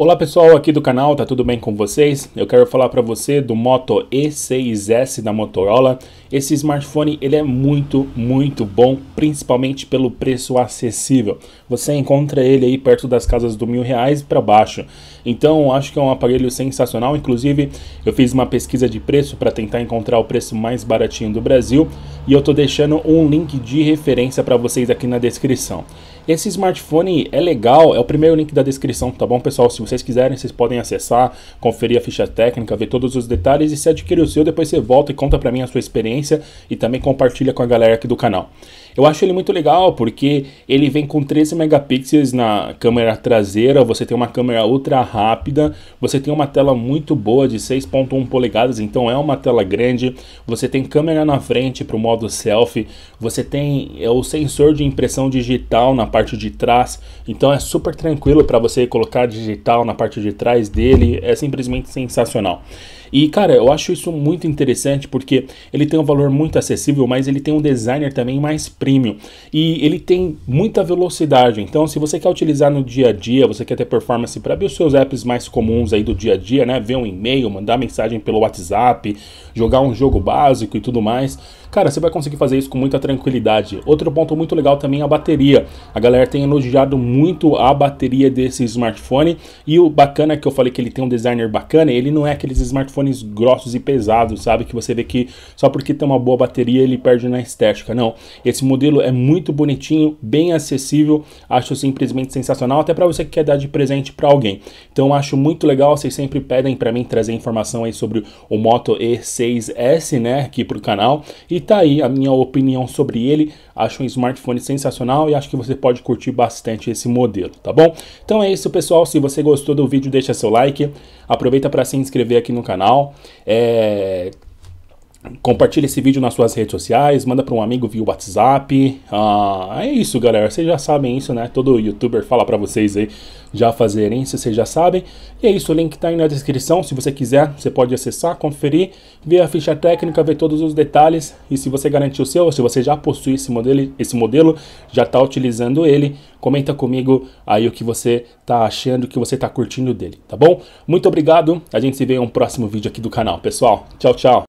Olá pessoal aqui do canal, tá tudo bem com vocês? Eu quero falar para você do Moto E6S da Motorola. Esse smartphone ele é muito, muito bom, principalmente pelo preço acessível. Você encontra ele aí perto das casas do mil reais para baixo. Então acho que é um aparelho sensacional. Inclusive eu fiz uma pesquisa de preço para tentar encontrar o preço mais baratinho do Brasil e eu tô deixando um link de referência para vocês aqui na descrição. Esse smartphone é legal, é o primeiro link da descrição, tá bom, pessoal? Se vocês quiserem, vocês podem acessar, conferir a ficha técnica, ver todos os detalhes e se adquirir o seu, depois você volta e conta para mim a sua experiência e também compartilha com a galera aqui do canal. Eu acho ele muito legal porque ele vem com 13 megapixels na câmera traseira, você tem uma câmera ultra rápida, você tem uma tela muito boa de 6.1 polegadas, então é uma tela grande, você tem câmera na frente para o modo selfie, você tem é, o sensor de impressão digital na parte de trás, então é super tranquilo para você colocar digital na parte de trás dele, é simplesmente sensacional. E, cara, eu acho isso muito interessante porque ele tem um valor muito acessível, mas ele tem um designer também mais premium. E ele tem muita velocidade. Então, se você quer utilizar no dia a dia, você quer ter performance para abrir os seus apps mais comuns aí do dia a dia, né? Ver um e-mail, mandar mensagem pelo WhatsApp, jogar um jogo básico e tudo mais. Cara, você vai conseguir fazer isso com muita tranquilidade. Outro ponto muito legal também é a bateria. A galera tem elogiado muito a bateria desse smartphone. E o bacana é que eu falei que ele tem um designer bacana, ele não é aqueles smartphones fones grossos e pesados, sabe? Que você vê que só porque tem uma boa bateria ele perde na estética. Não, esse modelo é muito bonitinho, bem acessível, acho simplesmente sensacional, até para você que quer dar de presente para alguém. Então acho muito legal, vocês sempre pedem para mim trazer informação aí sobre o Moto E6S, né, aqui pro canal. E tá aí a minha opinião sobre ele. Acho um smartphone sensacional e acho que você pode curtir bastante esse modelo, tá bom? Então é isso, pessoal. Se você gostou do vídeo, deixa seu like. Aproveita para se inscrever aqui no canal canal. É, Compartilhe esse vídeo nas suas redes sociais, manda para um amigo via WhatsApp. Ah, é isso, galera. Vocês já sabem isso, né? Todo youtuber fala para vocês aí já fazerem isso, vocês já sabem. E é isso, o link tá aí na descrição. Se você quiser, você pode acessar, conferir, ver a ficha técnica, ver todos os detalhes. E se você garantiu o seu, se você já possui esse modelo, esse modelo já está utilizando ele, comenta comigo aí o que você tá achando, o que você tá curtindo dele, tá bom? Muito obrigado. A gente se vê em um próximo vídeo aqui do canal, pessoal. Tchau, tchau.